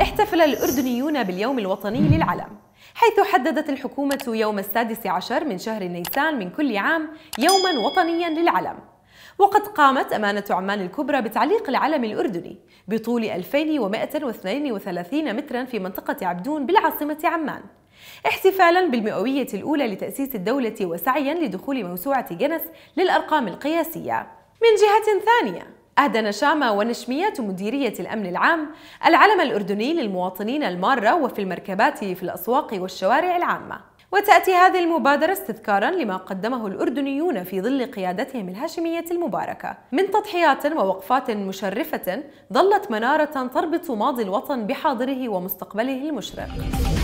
احتفل الأردنيون باليوم الوطني للعلم حيث حددت الحكومة يوم السادس عشر من شهر نيسان من كل عام يوما وطنيا للعلم وقد قامت أمانة عمان الكبرى بتعليق العلم الأردني بطول 2132 مترا في منطقة عبدون بالعاصمة عمان احتفالا بالمئوية الأولى لتأسيس الدولة وسعيا لدخول موسوعة جنس للأرقام القياسية من جهة ثانية أهدى نشامة ونشمية مديرية الأمن العام العلم الأردني للمواطنين المارة وفي المركبات في الأسواق والشوارع العامة وتأتي هذه المبادرة استذكارا لما قدمه الأردنيون في ظل قيادتهم الهاشمية المباركة من تضحيات ووقفات مشرفة ظلت منارة تربط ماضي الوطن بحاضره ومستقبله المشرق